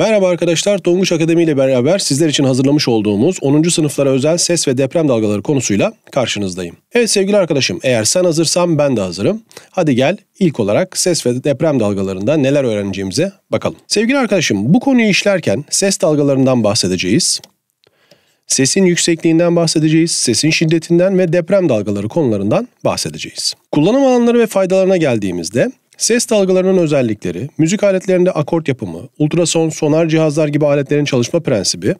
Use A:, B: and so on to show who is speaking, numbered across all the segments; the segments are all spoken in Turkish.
A: Merhaba arkadaşlar, Tonguç Akademi ile beraber sizler için hazırlamış olduğumuz 10. sınıflara özel ses ve deprem dalgaları konusuyla karşınızdayım. Evet sevgili arkadaşım, eğer sen hazırsan ben de hazırım. Hadi gel ilk olarak ses ve deprem dalgalarında neler öğreneceğimize bakalım. Sevgili arkadaşım, bu konuyu işlerken ses dalgalarından bahsedeceğiz. Sesin yüksekliğinden bahsedeceğiz, sesin şiddetinden ve deprem dalgaları konularından bahsedeceğiz. Kullanım alanları ve faydalarına geldiğimizde Ses dalgalarının özellikleri, müzik aletlerinde akort yapımı, ultrason, sonar cihazlar gibi aletlerin çalışma prensibi,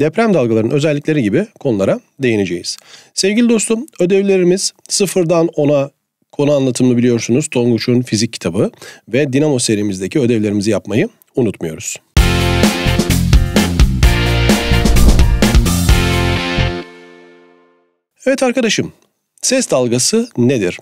A: deprem dalgalarının özellikleri gibi konulara değineceğiz. Sevgili dostum, ödevlerimiz sıfırdan ona konu anlatımını biliyorsunuz. Tonguç'un fizik kitabı ve Dinamo serimizdeki ödevlerimizi yapmayı unutmuyoruz. Evet arkadaşım, ses dalgası nedir?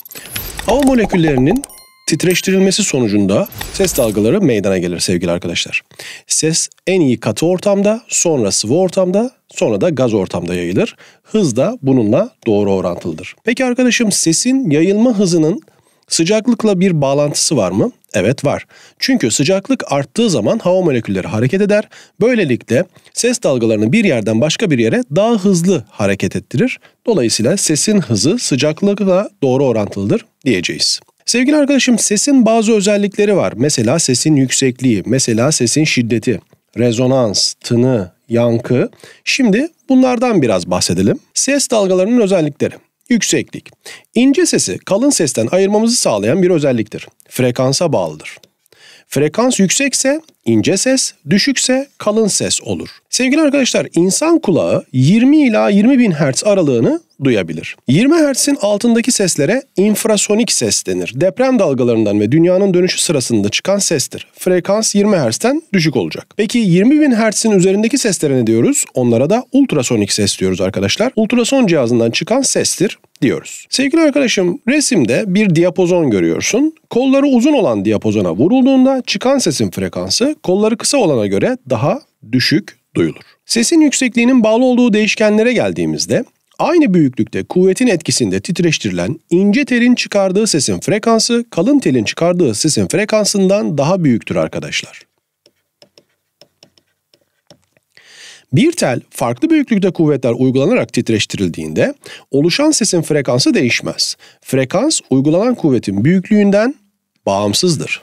A: Hava moleküllerinin titreştirilmesi sonucunda ses dalgaları meydana gelir sevgili arkadaşlar. Ses en iyi katı ortamda, sonra sıvı ortamda, sonra da gaz ortamda yayılır. Hız da bununla doğru orantılıdır. Peki arkadaşım sesin yayılma hızının sıcaklıkla bir bağlantısı var mı? Evet var. Çünkü sıcaklık arttığı zaman hava molekülleri hareket eder. Böylelikle ses dalgalarını bir yerden başka bir yere daha hızlı hareket ettirir. Dolayısıyla sesin hızı sıcaklıkla doğru orantılıdır diyeceğiz. Sevgili arkadaşım sesin bazı özellikleri var. Mesela sesin yüksekliği, mesela sesin şiddeti, rezonans, tını, yankı. Şimdi bunlardan biraz bahsedelim. Ses dalgalarının özellikleri. Yükseklik. İnce sesi kalın sesten ayırmamızı sağlayan bir özelliktir. Frekansa bağlıdır. Frekans yüksekse ince ses, düşükse kalın ses olur. Sevgili arkadaşlar insan kulağı 20 ila 20 bin hertz aralığını duyabilir. 20 Hz'in altındaki seslere infrasonik ses denir. Deprem dalgalarından ve dünyanın dönüşü sırasında çıkan sestir. Frekans 20 Hz'ten düşük olacak. Peki 20.000 Hz'in üzerindeki seslere ne diyoruz? Onlara da ultrasonik ses diyoruz arkadaşlar. Ultrason cihazından çıkan sestir diyoruz. Sevgili arkadaşım resimde bir diapozon görüyorsun. Kolları uzun olan diapozona vurulduğunda çıkan sesin frekansı kolları kısa olana göre daha düşük duyulur. Sesin yüksekliğinin bağlı olduğu değişkenlere geldiğimizde Aynı büyüklükte kuvvetin etkisinde titreştirilen ince telin çıkardığı sesin frekansı kalın telin çıkardığı sesin frekansından daha büyüktür arkadaşlar. Bir tel farklı büyüklükte kuvvetler uygulanarak titreştirildiğinde oluşan sesin frekansı değişmez. Frekans uygulanan kuvvetin büyüklüğünden bağımsızdır.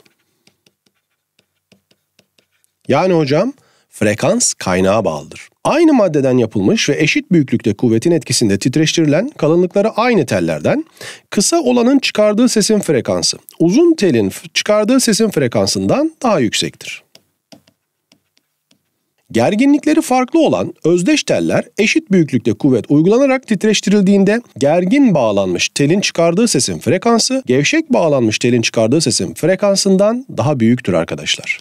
A: Yani hocam Frekans kaynağa bağlıdır. Aynı maddeden yapılmış ve eşit büyüklükte kuvvetin etkisinde titreştirilen kalınlıkları aynı tellerden kısa olanın çıkardığı sesin frekansı uzun telin çıkardığı sesin frekansından daha yüksektir. Gerginlikleri farklı olan özdeş teller eşit büyüklükte kuvvet uygulanarak titreştirildiğinde gergin bağlanmış telin çıkardığı sesin frekansı gevşek bağlanmış telin çıkardığı sesin frekansından daha büyüktür arkadaşlar.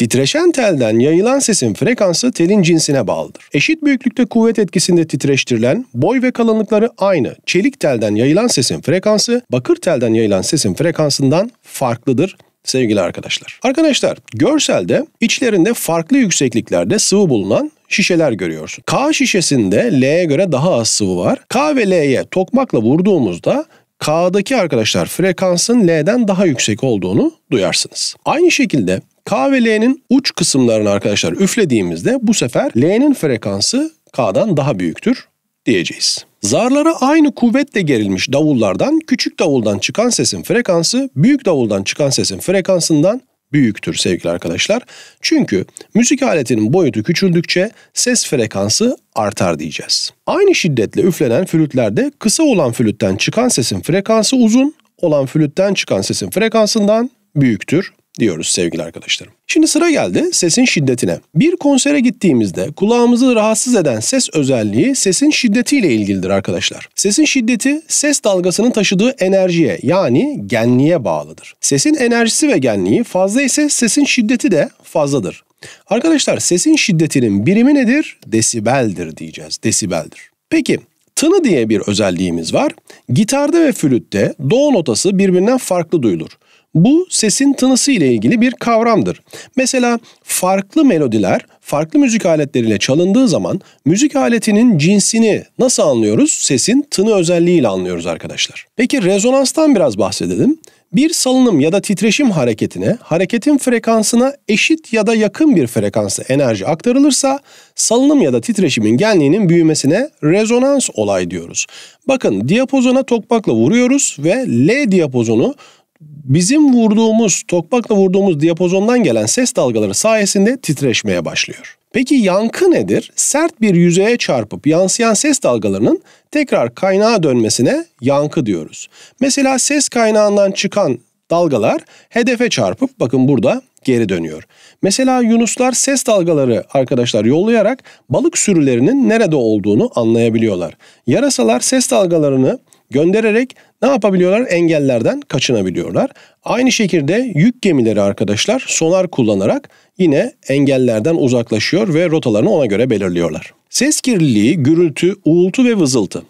A: Titreşen telden yayılan sesin frekansı telin cinsine bağlıdır. Eşit büyüklükte kuvvet etkisinde titreştirilen, boy ve kalınlıkları aynı çelik telden yayılan sesin frekansı, bakır telden yayılan sesin frekansından farklıdır sevgili arkadaşlar. Arkadaşlar görselde içlerinde farklı yüksekliklerde sıvı bulunan şişeler görüyorsun. K şişesinde L'ye göre daha az sıvı var. K ve L'ye tokmakla vurduğumuzda K'daki arkadaşlar frekansın L'den daha yüksek olduğunu duyarsınız. Aynı şekilde K ve L'nin uç kısımlarını arkadaşlar üflediğimizde bu sefer L'nin frekansı K'dan daha büyüktür diyeceğiz. Zarlara aynı kuvvetle gerilmiş davullardan küçük davuldan çıkan sesin frekansı büyük davuldan çıkan sesin frekansından büyüktür sevgili arkadaşlar. Çünkü müzik aletinin boyutu küçüldükçe ses frekansı artar diyeceğiz. Aynı şiddetle üflenen flütlerde kısa olan flütten çıkan sesin frekansı uzun olan flütten çıkan sesin frekansından büyüktür diyoruz sevgili arkadaşlarım. Şimdi sıra geldi sesin şiddetine. Bir konsere gittiğimizde kulağımızı rahatsız eden ses özelliği sesin şiddetiyle ilgilidir arkadaşlar. Sesin şiddeti ses dalgasının taşıdığı enerjiye yani genliğe bağlıdır. Sesin enerjisi ve genliği fazla ise sesin şiddeti de fazladır. Arkadaşlar sesin şiddetinin birimi nedir? Desibeldir diyeceğiz. Desibeldir. Peki tını diye bir özelliğimiz var. Gitarda ve flütte do notası birbirinden farklı duyulur. Bu sesin tınısı ile ilgili bir kavramdır. Mesela farklı melodiler farklı müzik aletleriyle çalındığı zaman müzik aletinin cinsini nasıl anlıyoruz? Sesin tını özelliğiyle anlıyoruz arkadaşlar. Peki rezonanstan biraz bahsedelim. Bir salınım ya da titreşim hareketine hareketin frekansına eşit ya da yakın bir frekansla enerji aktarılırsa salınım ya da titreşimin genliğinin büyümesine rezonans olay diyoruz. Bakın diyapozona tokmakla vuruyoruz ve L diyapozonu bizim vurduğumuz, tokmakla vurduğumuz diyapozondan gelen ses dalgaları sayesinde titreşmeye başlıyor. Peki yankı nedir? Sert bir yüzeye çarpıp yansıyan ses dalgalarının tekrar kaynağa dönmesine yankı diyoruz. Mesela ses kaynağından çıkan dalgalar hedefe çarpıp bakın burada geri dönüyor. Mesela yunuslar ses dalgaları arkadaşlar yollayarak balık sürülerinin nerede olduğunu anlayabiliyorlar. Yarasalar ses dalgalarını göndererek ne yapabiliyorlar? Engellerden kaçınabiliyorlar. Aynı şekilde yük gemileri arkadaşlar sonar kullanarak yine engellerden uzaklaşıyor ve rotalarını ona göre belirliyorlar. Ses kirliliği, gürültü, uğultu ve vızıltı.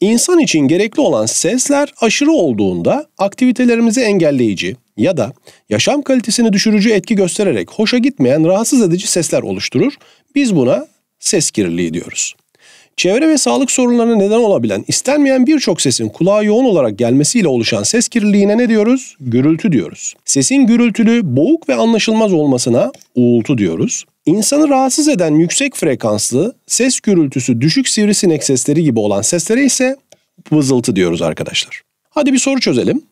A: İnsan için gerekli olan sesler aşırı olduğunda aktivitelerimizi engelleyici ya da yaşam kalitesini düşürücü etki göstererek hoşa gitmeyen rahatsız edici sesler oluşturur. Biz buna ses kirliliği diyoruz. Çevre ve sağlık sorunlarına neden olabilen istenmeyen birçok sesin kulağa yoğun olarak gelmesiyle oluşan ses kirliliğine ne diyoruz? Gürültü diyoruz. Sesin gürültülü, boğuk ve anlaşılmaz olmasına uğultu diyoruz. İnsanı rahatsız eden yüksek frekanslı, ses gürültüsü düşük sivrisinek sesleri gibi olan seslere ise vızıltı diyoruz arkadaşlar. Hadi bir soru çözelim.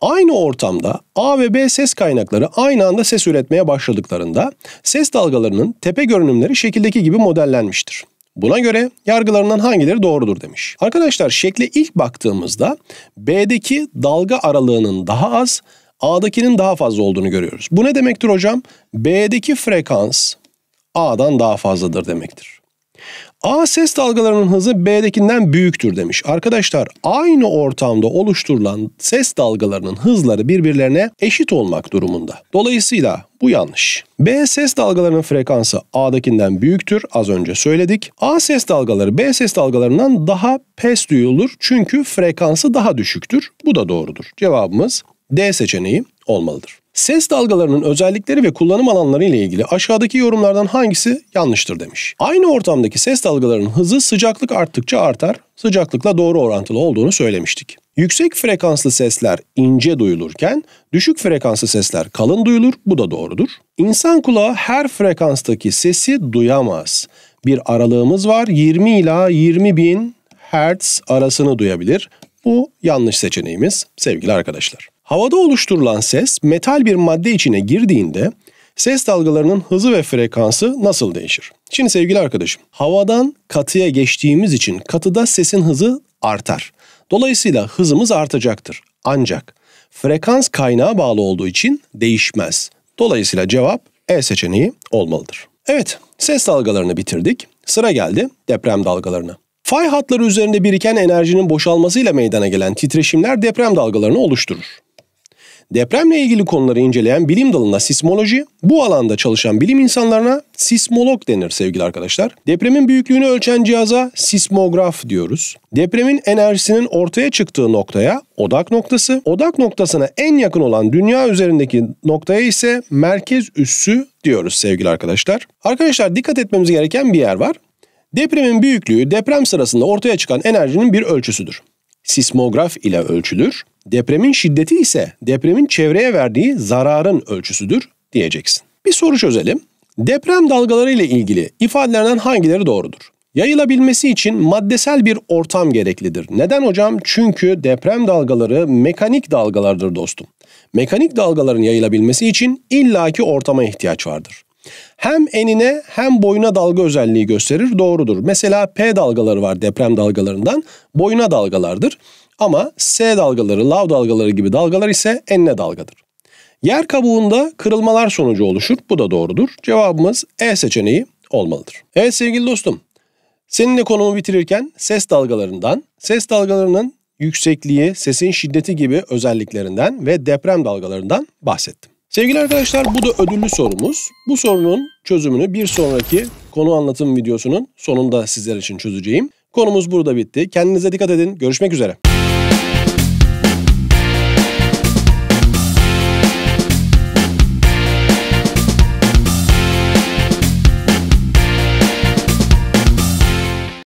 A: Aynı ortamda A ve B ses kaynakları aynı anda ses üretmeye başladıklarında ses dalgalarının tepe görünümleri şekildeki gibi modellenmiştir. Buna göre yargılarından hangileri doğrudur demiş. Arkadaşlar şekle ilk baktığımızda B'deki dalga aralığının daha az, A'dakinin daha fazla olduğunu görüyoruz. Bu ne demektir hocam? B'deki frekans A'dan daha fazladır demektir. A ses dalgalarının hızı B'dekinden büyüktür demiş. Arkadaşlar aynı ortamda oluşturulan ses dalgalarının hızları birbirlerine eşit olmak durumunda. Dolayısıyla bu yanlış. B ses dalgalarının frekansı A'dakinden büyüktür. Az önce söyledik. A ses dalgaları B ses dalgalarından daha pes duyulur çünkü frekansı daha düşüktür. Bu da doğrudur. Cevabımız D seçeneği olmalıdır. Ses dalgalarının özellikleri ve kullanım alanları ile ilgili aşağıdaki yorumlardan hangisi yanlıştır demiş. Aynı ortamdaki ses dalgalarının hızı sıcaklık arttıkça artar, sıcaklıkla doğru orantılı olduğunu söylemiştik. Yüksek frekanslı sesler ince duyulurken düşük frekanslı sesler kalın duyulur. Bu da doğrudur. İnsan kulağı her frekanstaki sesi duyamaz. Bir aralığımız var. 20 ila 20 bin hertz arasını duyabilir. Bu yanlış seçeneğimiz sevgili arkadaşlar. Havada oluşturulan ses metal bir madde içine girdiğinde ses dalgalarının hızı ve frekansı nasıl değişir? Şimdi sevgili arkadaşım, havadan katıya geçtiğimiz için katıda sesin hızı artar. Dolayısıyla hızımız artacaktır. Ancak frekans kaynağı bağlı olduğu için değişmez. Dolayısıyla cevap E seçeneği olmalıdır. Evet, ses dalgalarını bitirdik. Sıra geldi deprem dalgalarına. Fay hatları üzerinde biriken enerjinin boşalmasıyla meydana gelen titreşimler deprem dalgalarını oluşturur. Depremle ilgili konuları inceleyen bilim dalına sismoloji, bu alanda çalışan bilim insanlarına sismolog denir sevgili arkadaşlar. Depremin büyüklüğünü ölçen cihaza sismograf diyoruz. Depremin enerjisinin ortaya çıktığı noktaya odak noktası, odak noktasına en yakın olan dünya üzerindeki noktaya ise merkez üssü diyoruz sevgili arkadaşlar. Arkadaşlar dikkat etmemiz gereken bir yer var. Depremin büyüklüğü deprem sırasında ortaya çıkan enerjinin bir ölçüsüdür sismograf ile ölçülür. Depremin şiddeti ise depremin çevreye verdiği zararın ölçüsüdür diyeceksin. Bir soru çözelim. Deprem dalgaları ile ilgili ifadelerden hangileri doğrudur? Yayılabilmesi için maddesel bir ortam gereklidir. Neden hocam? Çünkü deprem dalgaları mekanik dalgalardır dostum. Mekanik dalgaların yayılabilmesi için illaki ortama ihtiyaç vardır. Hem enine hem boyuna dalga özelliği gösterir. Doğrudur. Mesela P dalgaları var deprem dalgalarından. Boyuna dalgalardır. Ama S dalgaları, lav dalgaları gibi dalgalar ise enine dalgadır. Yer kabuğunda kırılmalar sonucu oluşur. Bu da doğrudur. Cevabımız E seçeneği olmalıdır. Evet sevgili dostum. Seninle konumu bitirirken ses dalgalarından, ses dalgalarının yüksekliği, sesin şiddeti gibi özelliklerinden ve deprem dalgalarından bahsettim. Sevgili arkadaşlar bu da ödüllü sorumuz. Bu sorunun çözümünü bir sonraki konu anlatım videosunun sonunda sizler için çözeceğim. Konumuz burada bitti. Kendinize dikkat edin. Görüşmek üzere.